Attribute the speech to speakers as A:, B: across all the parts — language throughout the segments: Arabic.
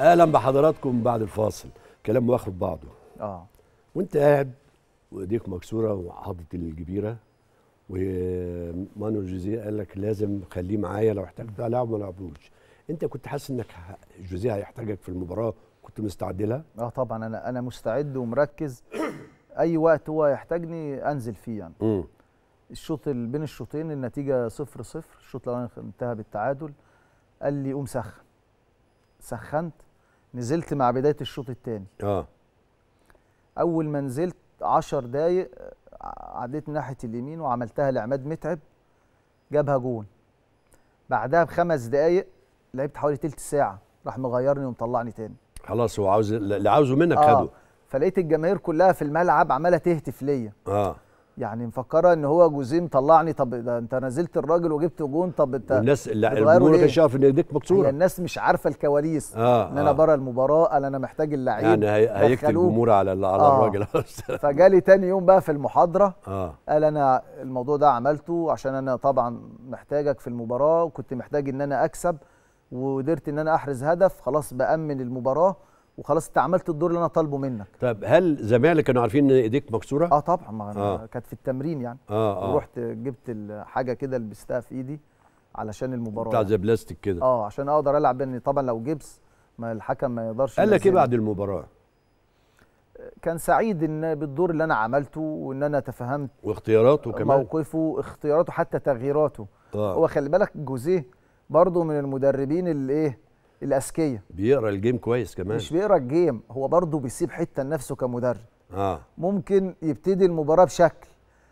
A: اهلا بحضراتكم بعد الفاصل كلام واخد بعضه اه وانت قاعد وايديك مكسوره وحاطط الجبيره ومانو جوزيه قال لك لازم خليه معايا لو احتجت العب ما العبوش انت كنت حاسس انك
B: جوزيه هيحتاجك في المباراه كنت مستعد لها اه طبعا انا انا مستعد ومركز اي وقت هو يحتاجني انزل فيه يعني م. الشوط بين الشوطين النتيجه 0 0 الشوط الاول انتهى بالتعادل قال لي قوم سخن سخنت نزلت مع بدايه الشوط الثاني اه اول ما نزلت 10 دقايق عديت ناحيه اليمين وعملتها لعماد متعب جابها جون بعدها بخمس دقايق لعبت حوالي تلت ساعه راح مغيرني ومطلعني تاني خلاص
A: هو عاوز اللي عاوزه منك آه. خده
B: فلقيت الجماهير كلها في الملعب عماله تهتف ليا اه يعني مفكره ان هو جوزيه مطلعني طب ده انت نزلت الراجل وجبت جون طب انت الناس لا الجمهور كان شايف ان ايديك مكسوره الناس مش عارفه الكواليس آه, آه. ان انا آه بره المباراه قال انا محتاج اللعيب يعني هيكتب الجمهور على على آه الراجل فجالي تاني يوم بقى في المحاضره آه قال انا الموضوع ده عملته عشان انا طبعا محتاجك في المباراه وكنت محتاج ان انا اكسب وقدرت ان انا احرز هدف خلاص بامن المباراه وخلاص انت عملت الدور اللي انا طالبه منك
A: طب هل زمايلك كانوا عارفين ان ايديك مكسوره اه طبعا ما آه.
B: كانت في التمرين يعني آه آه. ورحت جبت الحاجه كده لبستها في ايدي علشان المباراه بتاع زي بلاستيك كده اه عشان اقدر العب لان طبعا لو جبس ما الحكم ما يقدرش قال لك ايه بعد المباراه كان سعيد ان بالدور اللي انا عملته وان انا تفهمت
A: واختياراته كمان
B: موقفه اختياراته حتى تغييراته آه. هو خلي بالك جوزيه برضه من المدربين اللي ايه الأسكية
A: بيقرا الجيم كويس كمان مش
B: بيقرا الجيم هو برضه بيسيب حته لنفسه كمدرب اه ممكن يبتدي المباراه بشكل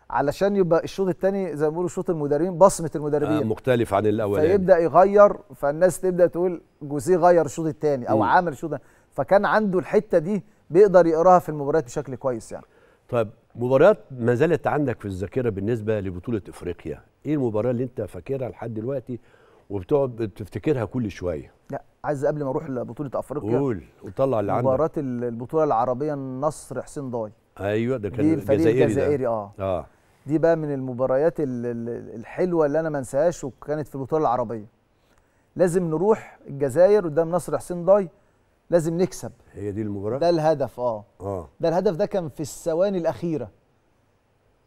B: علشان يبقى الشوط الثاني زي ما بيقولوا شوط المدربين بصمه المدربين آه
A: مختلف عن الاولاني فيبدا
B: يغير فالناس تبدا تقول جوزيه غير الشوط الثاني او م. عامل الشوط فكان عنده الحته دي بيقدر يقراها في المباريات بشكل كويس يعني
A: طيب مباريات ما زالت عندك في الذاكره بالنسبه لبطوله افريقيا ايه المباراه اللي انت فاكرها لحد دلوقتي وبتقعد تفتكرها كل شويه
B: لا عايز قبل ما اروح لبطوله افريقيا قول وطلع اللي عندك مباراه البطوله العربيه النصر حسين ضاي
A: ايوه ده كان دي ده الجزائري, الجزائري اه اه
B: دي بقى من المباريات الحلوه اللي انا ما انساهاش وكانت في البطوله العربيه لازم نروح الجزائر قدام نصر حسين ضاي لازم نكسب هي دي المباراه ده الهدف اه اه ده الهدف ده كان في الثواني الاخيره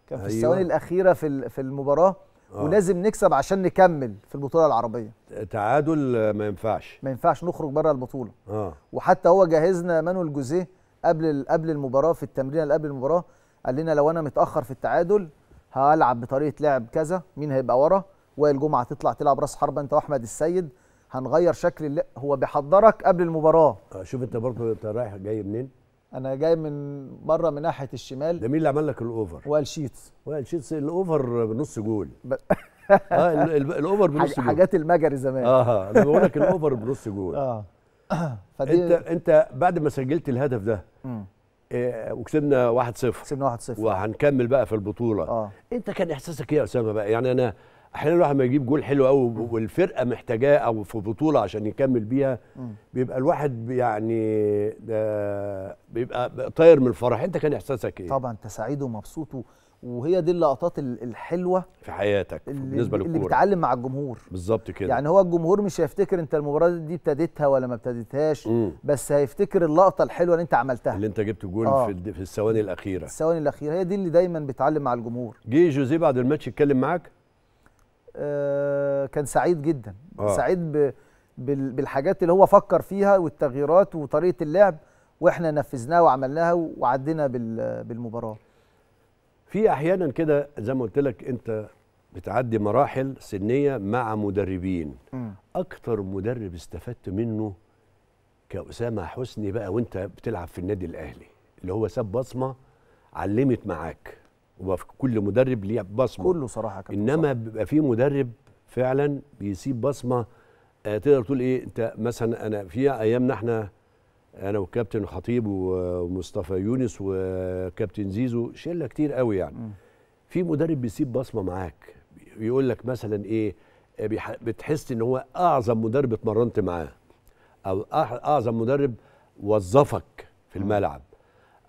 B: كان في أيوة. الثواني الاخيره في في المباراه آه. ولازم نكسب عشان نكمل في البطوله العربيه تعادل ما ينفعش ما ينفعش نخرج بره البطوله آه. وحتى هو جهزنا مانويل جوزيه قبل قبل المباراه في التمرين اللي قبل المباراه قال لنا لو انا متاخر في التعادل هلعب بطريقه لعب كذا مين هيبقى ورا وائل جمعه تطلع تلعب راس حربه انت واحمد السيد هنغير شكل اللي هو بيحضرك قبل المباراه آه، شوف انت برضه انت رايح جاي منين انا جاي من بره من ناحيه الشمال ده مين اللي عمل لك الاوفر؟ وائل شيتس وائل شيتس الاوفر بنص جول ب...
A: اه الاوفر بنص جول حاجات
B: المجري زمان اه, آه، انا بقول لك الاوفر
A: بنص جول اه فدي انت انت بعد ما سجلت الهدف ده إيه وكسبنا 1-0 كسبنا 1-0 وهنكمل بقى في البطوله آه. انت كان احساسك ايه يا اسامه بقى يعني انا احيانا الواحد لما يجيب جول حلو قوي والفرقه محتاجاه او في بطوله عشان يكمل بيها بيبقى الواحد يعني آه، بيبقى طاير من الفرح انت كان احساسك
B: ايه طبعا انت سعيد ومبسوط وهي دي اللقطات الحلوه
A: في حياتك اللي بالنسبه للكوره اللي بتعلم مع الجمهور بالظبط كده يعني
B: هو الجمهور مش هيفتكر انت المباراه دي ابتديتها ولا ما ابتديتهاش بس هيفتكر اللقطه الحلوه اللي انت عملتها اللي انت جبت جول آه. في الثواني الاخيره الثواني الاخيره هي دي اللي دايما بتعلم مع الجمهور
A: جه جوزيه بعد الماتش يتكلم معاك
B: آه، كان سعيد جدا آه. سعيد بالحاجات اللي هو فكر فيها والتغييرات وطريقه اللعب واحنا نفذناها وعملناها وعدينا بالمباراه
A: في احيانا كده زي ما قلت لك انت بتعدي مراحل سنيه مع مدربين م. اكتر مدرب استفدت منه كاسامه حسني بقى وانت بتلعب في النادي الاهلي اللي هو ساب بصمه علمت معاك وفي كل مدرب ليه بصمه كله صراحه كابتن انما بيبقى في مدرب فعلا بيسيب بصمه آه تقدر تقول ايه انت مثلا انا في ايامنا احنا انا والكابتن خطيب ومصطفى يونس وكابتن زيزو شله كتير قوي يعني م. في مدرب بيسيب بصمه معاك بيقول لك مثلا ايه آه، بتحس ان هو اعظم مدرب اتمرنت معاه او اعظم مدرب وظفك في الملعب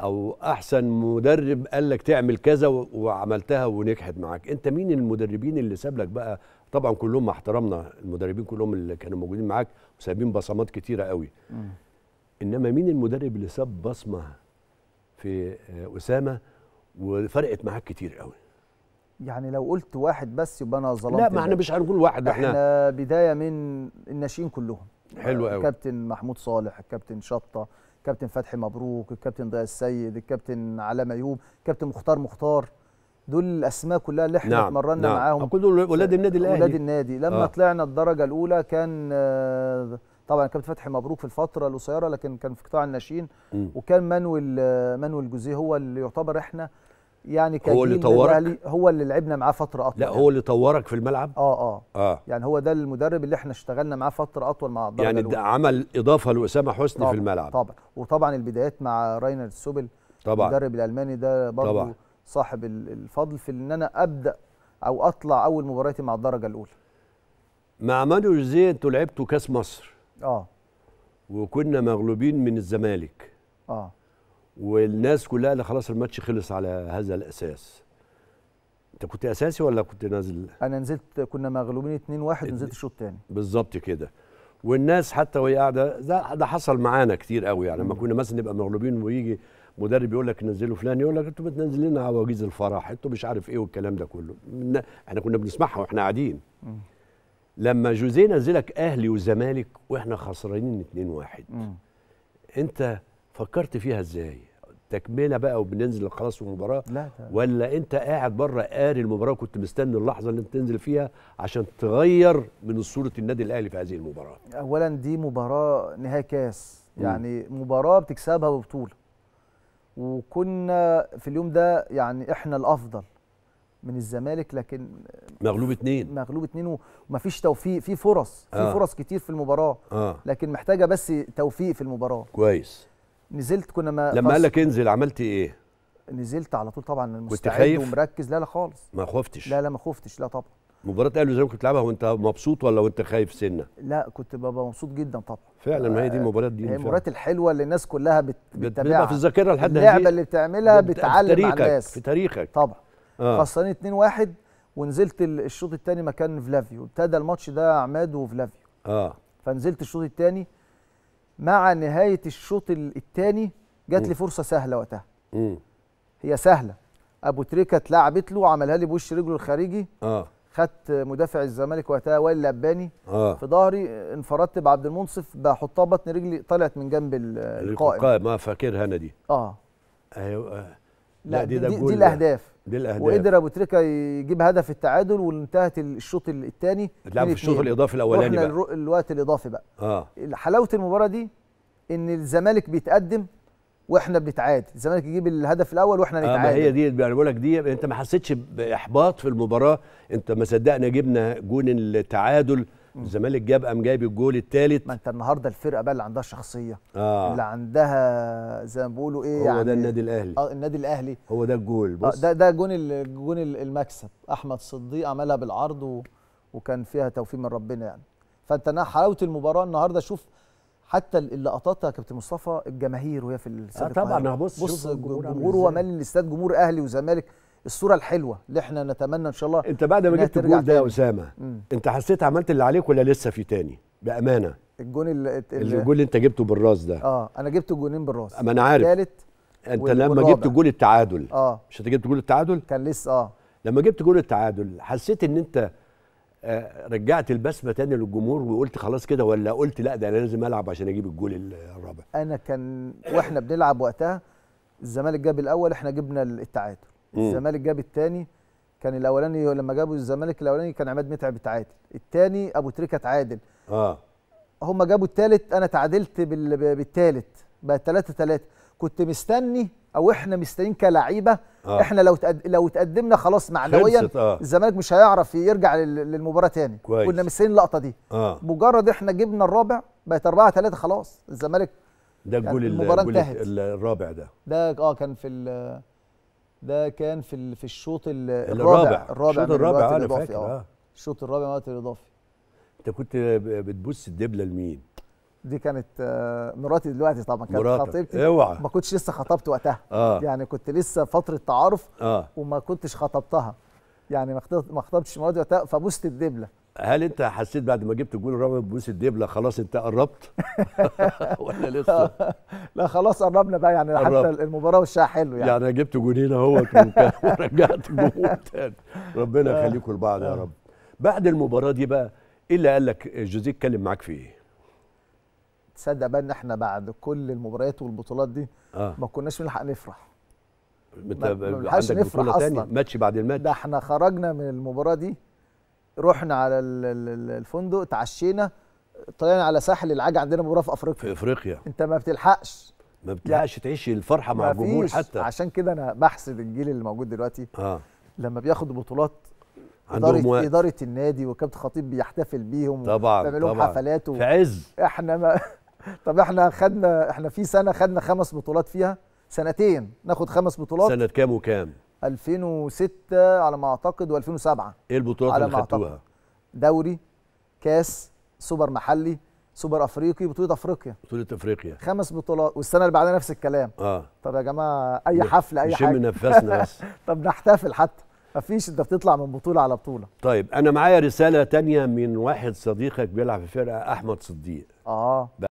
A: او احسن مدرب قال لك تعمل كذا وعملتها ونجحت معاك انت مين المدربين اللي ساب لك بقى طبعا كلهم مع احترامنا المدربين كلهم اللي كانوا موجودين معاك وسايبين بصمات كتيره قوي م. انما مين المدرب اللي ساب بصمه في اسامه وفرقت معاك كتير قوي
B: يعني لو قلت واحد بس يبقى انا ظلمت لا ما احنا مش هنقول واحد احنا, احنا بدايه من الناشئين كلهم حلو قوي الكابتن محمود صالح الكابتن شطه كابتن فتحي مبروك الكابتن ضياء السيد الكابتن علاء ميوب الكابتن مختار مختار دول الاسماء كلها اللي احنا نعم، اتمرنا نعم. معاهم كل دول ولاد النادي الاهلي ولاد النادي لما آه. طلعنا الدرجه الاولى كان آه، طبعا كابتن فتحي مبروك في الفتره القصيره لكن كان في قطاع الناشئين وكان مانويل آه، مانويل جوزيه هو اللي يعتبر احنا يعني هو اللي طورك هو اللي لعبنا معاه فتره اطول لا يعني. هو
A: اللي طورك في الملعب اه اه اه
B: يعني هو ده المدرب اللي احنا اشتغلنا معاه فتره اطول مع يعني الأولى.
A: عمل اضافه لاسامه حسني في الملعب طبعا
B: وطبعا البدايات مع راينر سوبل طبعا المدرب الالماني ده برضه طبعا. صاحب الفضل في ان انا ابدا او اطلع اول مباراتي مع الدرجه الاولى
A: مع مانو جوزيه انتوا لعبتوا كاس مصر اه وكنا مغلوبين من الزمالك اه والناس كلها قال خلاص الماتش خلص على هذا الاساس انت كنت اساسي ولا كنت نازل
B: انا نزلت كنا مغلوبين 2-1 ونزلت الشوط الثاني
A: بالظبط كده والناس حتى وهي قاعده ده, ده حصل معانا كتير قوي يعني لما كنا مثلا نبقى مغلوبين ويجي مدرب يقول لك نزلوا فلان يقول لك انتوا بتنزل لنا عواجيز الفرح انتوا مش عارف ايه والكلام ده كله احنا كنا بنسمعها واحنا قاعدين لما جوزيه نزلك اهلي وزمالك واحنا خسرانين 2-1 انت فكرت فيها ازاي؟ تكمله بقى وبننزل خلاص المباراه لا ولا انت قاعد بره قاري المباراه وكنت مستني اللحظه اللي انت تنزل فيها عشان تغير من صوره النادي الاهلي في هذه المباراه
B: اولا دي مباراه نهائي كاس يعني م. مباراه بتكسبها ببطوله وكنا في اليوم ده يعني احنا الافضل من الزمالك لكن
A: مغلوب اتنين
B: مغلوب اتنين ومفيش توفيق في فرص في آه. فرص كتير في المباراه آه. لكن محتاجه بس توفيق في المباراه كويس نزلت كنا ما لما قال لك
A: انزل عملت ايه؟
B: نزلت على طول طبعا مستعد ومركز لا لا خالص ما خفتش لا لا ما خفتش لا طبعا
A: مباراة الاهلي زي ما كنت بتلعبها وانت مبسوط ولا وانت خايف سنه؟
B: لا كنت ببقى مبسوط جدا طبعا فعلا ما هي دي آه، المباراة دي هي المباريات الحلوة اللي الناس كلها بتتابعها بتبقى في الذاكرة لحد اللعبة اللي بتعملها بتعلم على الناس في تاريخك طبعا آه. خسرانين 2-1 ونزلت الشوط الثاني مكان فلافيو ابتدى الماتش ده عماد وفلافيو اه فنزلت الشوط الثاني مع نهايه الشوط الثاني جات لي فرصه سهله وقتها هي سهله ابو تريكه اتلعبت له عملها لي بوش رجله الخارجي اه خدت مدافع الزمالك وقتها وائل لباني آه. في ظهري انفردت بعبد المنصف بحطها بطن رجلي طلعت من جنب القائم
A: القائم اه فاكرها انا دي اه ايوه آه. لا, لا دي, دي, دي, دي الاهداف الاهداف وقدر
B: ابو تريكه يجيب هدف التعادل وانتهت الشوط الثاني اتلعب في الشوط الاضافي الاولاني بقى رحنا الوقت الاضافي بقى اه حلاوه المباراه دي ان الزمالك بيتقدم واحنا بنتعادل الزمالك يجيب الهدف الاول واحنا نتعادل آه ما هي
A: دي انا بقول لك دي انت ما حسيتش باحباط في المباراه انت ما صدقنا جبنا جون التعادل الزمالك جاب قام جايب الجول الثالث ما انت النهارده الفرقه بقى اللي عندها
B: شخصيه آه. اللي عندها زي ما بيقولوا ايه هو يعني ده النادي الاهلي اه النادي الاهلي
A: هو ده الجول آه، بص آه ده
B: ده جون الجون المكسب احمد صديق عملها بالعرض و... وكان فيها توفيق من ربنا يعني فانت انا حلاوه المباراه النهارده شوف حتى اللقطات يا كابتن مصطفى الجماهير وهي في الاستاد آه طبعا بص بص الجمهور هو مال الاستاد جمهور اهلي وزمالك الصوره الحلوه اللي احنا نتمنى ان شاء الله انت بعد ما جبت الجول ده يا اسامه
A: انت حسيت عملت اللي عليك ولا لسه في تاني بامانه
B: الجون اللي الجول اللي
A: انت جبته بالراس ده
B: اه انا جبت جونين بالراس ما انا عارف الثالث
A: انت لما جبت جول التعادل اه مش انت جبت جول التعادل كان لسه اه لما جبت جول التعادل حسيت ان انت آه، رجعت البسمه تاني للجمهور وقلت خلاص كده ولا قلت لا ده انا لازم العب عشان اجيب الجول الرابع
B: انا كان واحنا بنلعب وقتها الزمالك جاب الاول احنا جبنا التعادل الزمالك جاب الثاني كان الاولاني لما جابوا الزمالك الاولاني كان عماد متعب اتعادل الثاني ابو تريكه اتعادل اه هم جابوا الثالث انا تعادلت بالثالث بقى 3 3 كنت مستني او احنا مستنيين كلعيبه آه. احنا لو تقد... لو تقدمنا خلاص معنويا آه. الزمالك مش هيعرف يرجع للمباراه تاني كويس. كنا مستنيين اللقطه دي آه. مجرد احنا جبنا الرابع بقت 4 3 خلاص الزمالك
A: ده الجول يعني الرابع ده
B: ده اه كان في ده كان في في الشوط الرابع الرابع الشوط الرابع آه، انا فاكر آه. اه الشوط الرابع وقت الاضافي
A: انت كنت بتبص الدبله لمين؟
B: دي كانت آه، مراتي دلوقتي طبعا كانت خطيبتي اوعى ما كنتش لسه خطبت وقتها آه. يعني كنت لسه فتره تعارف آه. وما كنتش خطبتها يعني ما خطبتش مراتي وقتها فبوست الدبله
A: هل انت حسيت بعد ما جبت جول رغم بوس الدبله خلاص انت قربت
B: ولا لسه لا خلاص قربنا بقى يعني قربت. حتى المباراه وشها حلو يعني يعني
A: جبت جولين اهو ورجعت جول تاني ربنا يخليكم لبعض يا آه. رب بعد المباراه دي بقى ايه اللي قال لك جوزيه اتكلم معاك في ايه
B: تصدق بقى ان احنا بعد كل المباريات والبطولات دي آه. ما كناش بنلحق نفرح
A: ما بنلحقش نفرح اصلا ماتش بعد الماتش
B: ده احنا خرجنا من المباراه دي رحنا على الفندق تعشينا طلعنا على ساحل العاج عندنا مباراه في افريقيا في افريقيا انت ما بتلحقش ما بتلحقش تعيش الفرحه مع الجمهور حتى عشان كده انا بحسد الجيل اللي موجود دلوقتي اه لما بياخد بطولات عندهم إدارة, إدارة النادي وكابتن خطيب بيحتفل بيهم طبعا طبعا لهم حفلات و... في عز احنا ما طب احنا خدنا احنا في سنه خدنا خمس بطولات فيها سنتين ناخد خمس بطولات سنه
A: كام وكام
B: 2006 على ما اعتقد و2007
A: ايه البطولات اللي خدتوها
B: دوري كاس سوبر محلي سوبر افريقي بطوله افريقيا بطوله افريقيا خمس بطولات والسنه اللي بعدها نفس الكلام اه طب يا جماعه اي حفله اي حاجه نشم نفسنا بس طب نحتفل حتى مفيش انت بتطلع من بطوله على بطوله
A: طيب انا معايا رساله تانية من واحد صديقك بيلعب في فرقه احمد صديق
B: اه